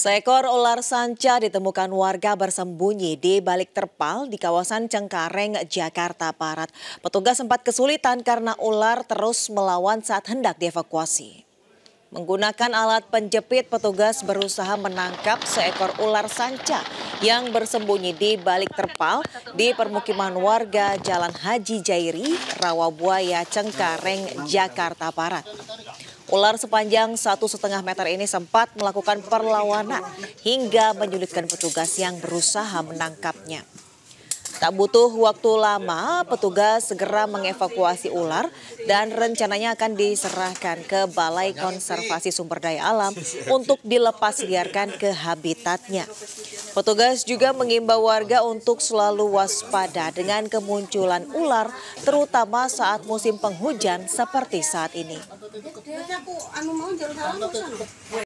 Seekor ular sanca ditemukan warga bersembunyi di balik terpal di kawasan Cengkareng, Jakarta Barat. Petugas sempat kesulitan karena ular terus melawan saat hendak dievakuasi. Menggunakan alat penjepit, petugas berusaha menangkap seekor ular sanca yang bersembunyi di balik terpal di permukiman warga Jalan Haji Jairi, Rawabuaya, Cengkareng, Jakarta Barat. Ular sepanjang satu setengah meter ini sempat melakukan perlawanan hingga menyulitkan petugas yang berusaha menangkapnya. Tak butuh waktu lama, petugas segera mengevakuasi ular dan rencananya akan diserahkan ke Balai Konservasi Sumber Daya Alam untuk dilepas liarkan ke habitatnya. Petugas juga mengimbau warga untuk selalu waspada dengan kemunculan ular, terutama saat musim penghujan seperti saat ini.